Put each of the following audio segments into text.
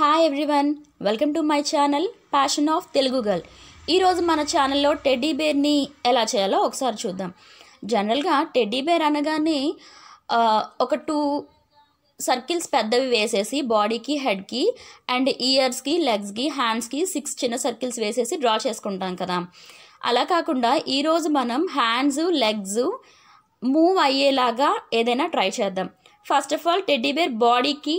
hi everyone welcome to my channel passion of Telugu girl ఈరోజు మన ఛానల్లో టెడ్డీ బేర్ని ఎలా చేయాలో ఒకసారి చూద్దాం జనరల్గా టెడ్డీ బేర్ అనగానే ఒక టూ సర్కిల్స్ పెద్దవి వేసేసి బాడీకి హెడ్కి అండ్ ఇయర్స్కి లెగ్స్కి హ్యాండ్స్కి సిక్స్ చిన్న సర్కిల్స్ వేసేసి డ్రా చేసుకుంటాం కదా అలా కాకుండా ఈరోజు మనం హ్యాండ్స్ లెగ్స్ మూవ్ అయ్యేలాగా ఏదైనా ట్రై చేద్దాం first of all teddy bear బాడీకి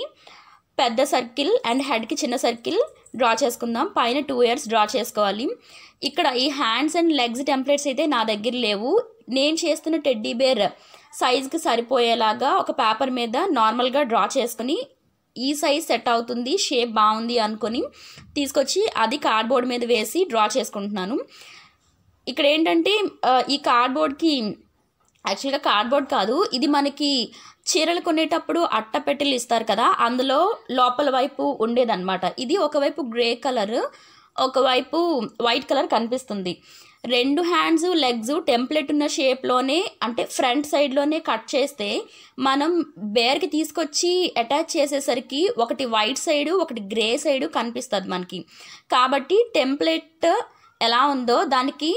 పెద్ద సర్కిల్ అండ్ హెడ్కి చిన్న సర్కిల్ డ్రా చేసుకుందాం పైన టూ ఇయర్స్ డ్రా చేసుకోవాలి ఇక్కడ ఈ హ్యాండ్స్ అండ్ లెగ్స్ టెంప్లెట్స్ అయితే నా దగ్గర లేవు నేను చేస్తున్న టెడ్డీ బేర్ సైజ్కి సరిపోయేలాగా ఒక పేపర్ మీద నార్మల్గా డ్రా చేసుకుని ఈ సైజ్ సెట్ అవుతుంది షేప్ బాగుంది అనుకొని తీసుకొచ్చి అది కార్డ్బోర్డ్ మీద వేసి డ్రా చేసుకుంటున్నాను ఇక్కడ ఏంటంటే ఈ కార్డ్బోర్డ్కి యాక్చువల్గా కార్డ్బోర్డ్ కాదు ఇది మనకి చీరలు కొనేటప్పుడు అట్టపెట్టెలు ఇస్తారు కదా అందులో లోపల వైపు ఉండేదన్నమాట ఇది ఒకవైపు గ్రే కలర్ ఒకవైపు వైట్ కలర్ కనిపిస్తుంది రెండు హ్యాండ్స్ లెగ్స్ టెంప్లెట్ ఉన్న షేప్లోనే అంటే ఫ్రంట్ సైడ్లోనే కట్ చేస్తే మనం బేర్కి తీసుకొచ్చి అటాచ్ చేసేసరికి ఒకటి వైట్ సైడు ఒకటి గ్రే సైడు కనిపిస్తుంది మనకి కాబట్టి టెంప్లెట్ ఎలా ఉందో దానికి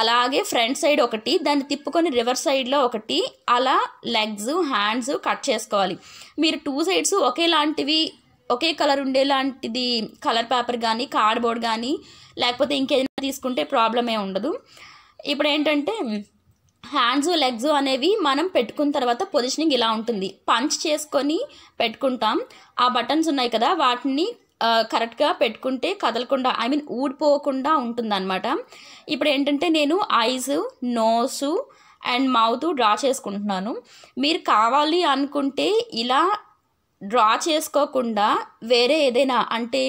అలాగే ఫ్రంట్ సైడ్ ఒకటి దాన్ని తిప్పుకొని రివర్స్ సైడ్లో ఒకటి అలా లెగ్స్ హ్యాండ్స్ కట్ చేసుకోవాలి మీరు టూ సైడ్స్ ఒకేలాంటివి ఒకే కలర్ ఉండేలాంటిది కలర్ పేపర్ కానీ కార్డ్బోర్డ్ కానీ లేకపోతే ఇంకేదైనా తీసుకుంటే ప్రాబ్లమే ఉండదు ఇప్పుడు ఏంటంటే హ్యాండ్స్ లెగ్స్ అనేవి మనం పెట్టుకున్న తర్వాత పొజిషనింగ్ ఇలా ఉంటుంది పంచ్ చేసుకొని పెట్టుకుంటాం ఆ బటన్స్ ఉన్నాయి కదా వాటిని కరెక్ట్గా పెట్టుకుంటే కదలకుండా ఐ మీన్ ఊడిపోకుండా ఉంటుందన్నమాట ఇప్పుడు ఏంటంటే నేను eyes nose and mouth draw చేసుకుంటున్నాను మీరు కావాలి అనుకుంటే ఇలా డ్రా చేసుకోకుండా వేరే ఏదైనా అంటే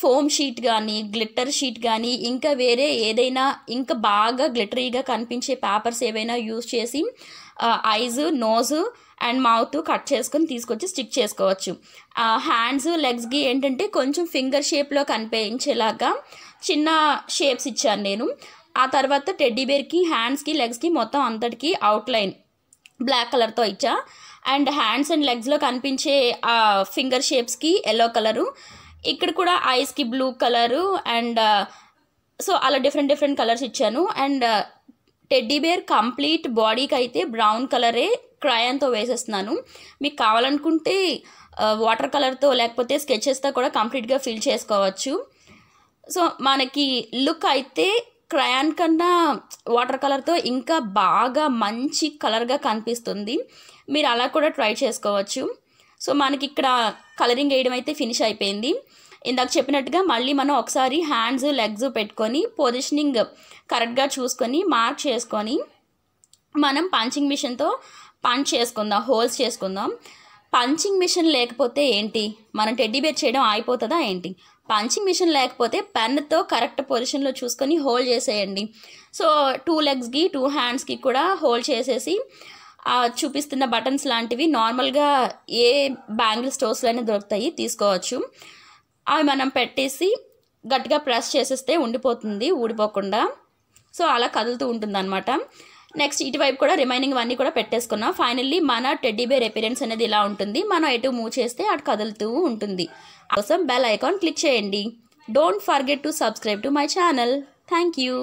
ఫోమ్ షీట్ కానీ గ్లిట్టర్ షీట్ కానీ ఇంకా వేరే ఏదైనా ఇంకా బాగా గ్లిటరీగా కనిపించే పేపర్స్ ఏవైనా యూజ్ చేసి eyes nose and mouth cut చేసుకొని తీసుకొచ్చి స్టిక్ చేసుకోవచ్చు హ్యాండ్స్ లెగ్స్కి ఏంటంటే కొంచెం ఫింగర్ షేప్లో కనిపించేలాగా చిన్న షేప్స్ ఇచ్చాను నేను ఆ తర్వాత టెడ్డీ బేర్కి హ్యాండ్స్కి లెగ్స్కి మొత్తం అంతటికి అవుట్లైన్ బ్లాక్ కలర్తో ఇచ్చా అండ్ హ్యాండ్స్ అండ్ లెగ్స్లో కనిపించే ఫింగర్ షేప్స్కి ఎల్లో కలరు ఇక్కడ కూడా ఐస్కి బ్లూ కలరు అండ్ సో అలా డిఫరెంట్ డిఫరెంట్ కలర్స్ ఇచ్చాను అండ్ టెడ్డీ బేర్ కంప్లీట్ బాడీకి అయితే బ్రౌన్ కలరే క్రయాన్తో వేసేస్తున్నాను మీకు కావాలనుకుంటే వాటర్ కలర్తో లేకపోతే స్కెచెస్తో కూడా కంప్లీట్గా ఫిల్ చేసుకోవచ్చు సో మనకి లుక్ అయితే క్రయాన్ కన్నా వాటర్ కలర్తో ఇంకా బాగా మంచి కలర్గా కనిపిస్తుంది మీరు అలా కూడా ట్రై చేసుకోవచ్చు సో మనకి ఇక్కడ కలరింగ్ వేయడం అయితే ఫినిష్ అయిపోయింది ఇందాక చెప్పినట్టుగా మళ్ళీ మనం ఒకసారి హ్యాండ్స్ లెగ్స్ పెట్టుకొని పొజిషనింగ్ కరెక్ట్గా చూసుకొని మార్క్ చేసుకొని మనం పంచింగ్ మిషన్తో పంచ్ చేసుకుందాం హోల్స్ చేసుకుందాం పంచింగ్ మిషన్ లేకపోతే ఏంటి మనం టెడ్డీ బేర్ చేయడం ఆగిపోతుందా ఏంటి పంచింగ్ మిషన్ లేకపోతే పెన్తో కరెక్ట్ పొజిషన్లో చూసుకొని హోల్డ్ చేసేయండి సో టూ లెగ్స్కి టూ హ్యాండ్స్కి కూడా హోల్డ్ చేసేసి చూపిస్తున్న బటన్స్ లాంటివి నార్మల్గా ఏ బ్యాంగిల్ స్టోర్స్లోనే దొరుకుతాయి తీసుకోవచ్చు అవి మనం పెట్టేసి గట్టిగా ప్రెస్ చేసేస్తే ఉండిపోతుంది ఊడిపోకుండా సో అలా కదులుతూ ఉంటుంది అనమాట నెక్స్ట్ ఇటువైపు కూడా రిమైనింగ్ అన్నీ కూడా పెట్టేసుకున్నాం ఫైనల్లీ మన టెడ్డీ బేర్ ఎపిరియన్స్ అనేది ఇలా ఉంటుంది మనం ఎటు మూవ్ చేస్తే అటు కదులుతూ ఉంటుంది కోసం బెల్ ఐకాన్ క్లిక్ చేయండి don't forget to subscribe to my channel thank you